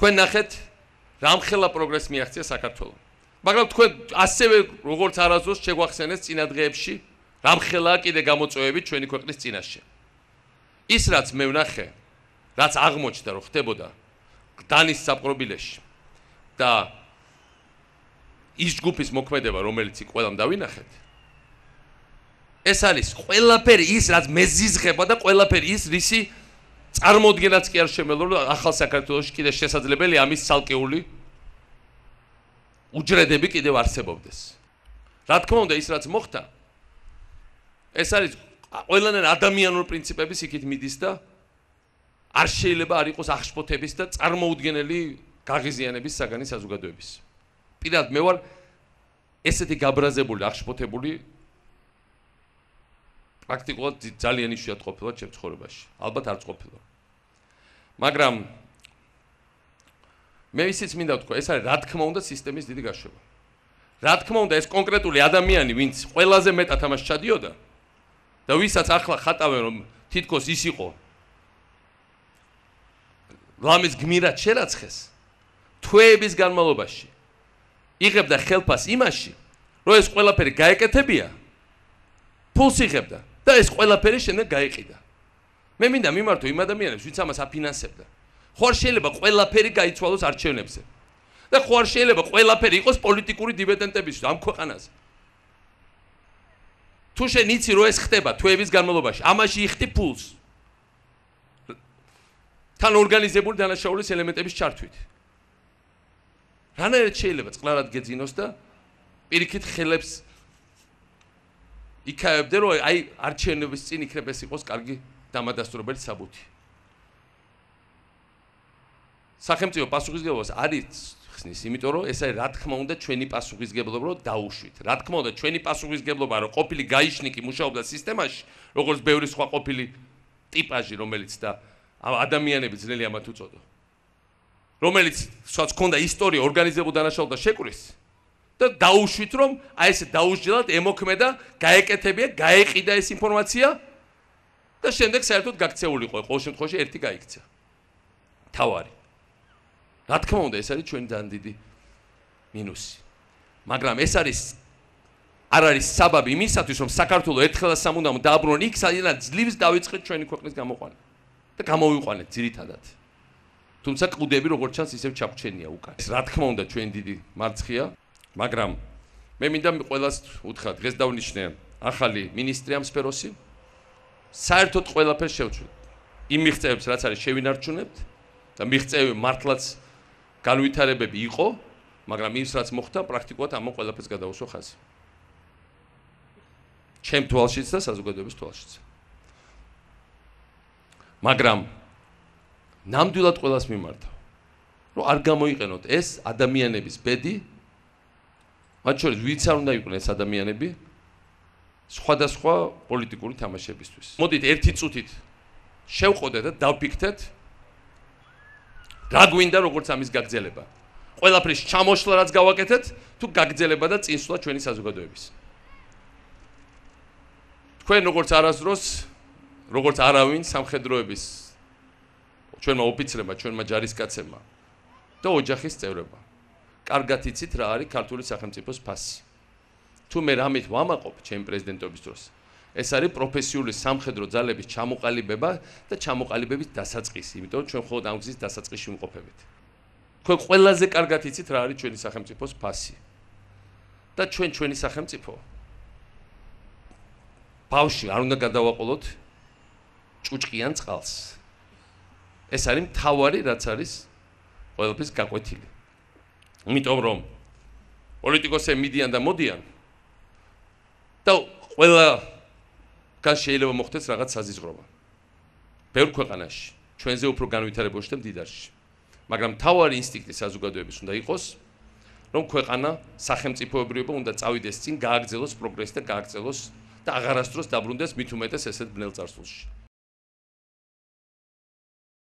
თქვენ ნახეთ რამხელა პროგრესი მიაღწია საქართველო მაგრამ თქვენ ასევე როგორც არასდროს შეგვახსენეს წინადღეებში რამხელა კიდე გამოწვევები ჩვენი ქვეყნის წინაშე ის რაც მე ვნახე რაც აღმოჩნდა რომ ხდებოდა დანის საპყრობილეში და ის ჯგუფის მოქმედება რომელიც იქ ყველამ დავინახეთ ეს არის ყველაფერი ის რაც მეზიზღება და ყველაფერი ის რისი წარმოდგენაც კი არ შემელოდა ახალ საქართველოში კიდე შესაძლებელი ამის ცალკეული უჯრედები კიდევ არსებობდეს. რა თქმა უნდა, ის რაც მოხდა ეს არის ყველანაირ ადამიანურ პრინციპების იქით მიდის და არ შეიძლება არ იყოს აღშფოთების და წარმოუდგენელი გაღიზიანების საგანი საზოგადოების. პირად მე ვარ ესეთი გაბრაზებული აღშფოთებული პრაქტიკულად ძალიან ისუათ ყოფილა ჩემ ცხოვრებაში. ალბათ არც ყოფილა. მაგრამ მე ისიც მინდა ვთქვა, ეს არის რა თქმა უნდა სისტემის დიდი გაშვება. რა თქმა უნდა ეს კონკრეტული ადამიანი, ვინც ყველაზე მეტად ამას ჩადიოდა და ვისაც ახლა ხატავენ რომ თითქოს ის იყო ლამის გმირად შერაცხეს თვეების განმავლობაში იღებდა ხელფას იმაში რომ ეს ყველაფერი გაეკეთებია ფულს იღებდა და ეს ყველაფერი შემდეგ გაიყიდა. მე მინდა მიმართო იმ ადამიანებს, ვინც ამას აფინანსებდა. ხო არ შეიძლება ყველაფერი გაიცვალოს არჩევნებზე. და ხო არ შეიძლება ყველაფერი იყოს პოლიტიკური დივიდენტების ამ ქვეყანაზე. თუ შენ იცი რომ ეს ხდება თვეების განმავლობაში, ამაში იხდი ფულს. თან ორგანიზებული დანაშაულის ელემენტების ჩართვით. რანაირად შეიძლება წყლარად გეძინოს და პირიქით ხელებს იქაებდე რომ აი არჩენების წინ იქნებეს იყოს კარგი დამადასტურებელი საბუთი. სახელმწიფო პასუხისგებლობა არის ხსნის, იმიტომ რომ ეს არის რა თქმა უნდა ჩვენი პასუხისგებლობა რომ დაუშვით. რა თქმა უნდა ჩვენი პასუხისგებლობა რომ ყოფილი გაიშნიკი მუშაობდა სისტემაში, როგორც ბევრი სხვა ყოფილი ტიპაჟი, რომელიც და ადამიანები ძნელი ამათ უწოდო. რომელიც სხვა თქონდა ისტორია ორგანიზებულ დანაშაულთა შეკრის. და დაუშვით რომ აი ეს დაუშვილად ემოქმედა, გაეკეთებია, გაეყიდა ეს ინფორმაცია და შემდეგ საერთოდ გაქცეულიყო. ყოველ შემთხვევაში ერთი გაიქცა. თავარი. რა თქმა უნდა, ეს არის ჩვენი ძალიან დიდი მინუსი. მაგრამ ეს არის არ არის საბაბი იმისათვის, რომ საქართველოს ერთხელ ამუნდა დააბრუნონ იქ საიდანაც ძლივს დაიწყეთ ჩვენი ქვეყნის გამოყვანა და გამოვიყვანეთ ძირითადად. თუმცა კუდები როგორც ჩანს ისევ ჩაგვჩენია უკან. ეს რა თქმა უნდა ჩვენი დიდი მარცხია. მაგრამ მე მინდა ყველას უთხრა დღეს დავნიშნეან ახალი მინისტრი ამ სფეროსი საერთოდ ყველაფერს შევჩვით იმ მიღწევებს რაც არის შევინარჩუნებთ და მიღწევები მართლაც განვითარებები იყო მაგრამ ის რაც მოხდა პრაქტიკულად ამო ყველაფერს გადაუსვა ხაზი ჩემ თვალშიც და საზოგადოების თვალშიც მაგრამ ნამდვილად ყველას მიმართავ რომ არ გამოიყენოთ ეს ადამიანების ბედი მათ შორის ვიც არ უნდა იყვნეს ადამიანები სხვადასხვა პოლიტიკური თამაშებისთვის. მოდით ერთი წუთით შევყოდეთ და დავფიქრეთ რა გვინდა როგორც ამის გაგზელება. ყველაფრის ჩამოშლა რაც გავაკეთეთ თუ გაგზელება და წინსვლა ჩვენი საზოგადოების. თქვენ როგორც არასდროს როგორც არავინ სამხედროების ჩვენმა ოფიცრებმა, ჩვენმა ჯარისკაცებმა და ოჯახის წევრებმა კარგად იცით რა არის ქართული სახელმწიფოს ფასი. თუ მე რამით ვამაყობ ჩემ პრეზიდენტობის დროს, ეს არის პროფესიული სამხედრო ძალების ჩამოყალიბება და ჩამოყალიბების დასაწყისი, იმიტომ რომ ჩვენ ხოლმე ამ გზის დასაწყისში ვიმყოფებით. თქვენ ყველაზე კარგად იცით რა არის ჩვენი სახელმწიფოს ფასი. და ჩვენ ჩვენი სახელმწიფო ბავში არ უნდა გადავაყოლოთ ჭუჭკიან წყალს. ეს არის მთავარი რაც არის ყველაფრის გაკვეთილი. იმიტომ რომ პოლიტიკოსები მიდიან და მოდიან და ყველა კან შეიძლება მოხდეს რაღაც საზიზღრობა ბევრ ქვეყანაში ჩვენზე უფრო განვითარებული შე მდიდარში მაგრამ თავარი ინსტინქტი საზოგადოების უნდა იყოს რომ ქვეყანა სახელმწიფოებრიობა უნდა წავიდეს წინ გააგრძელოს პროგრესს და გააგრძელოს და აღარასდროს დაბრუნდეს მით უმეტეს ესეთ ბნელ წარსულში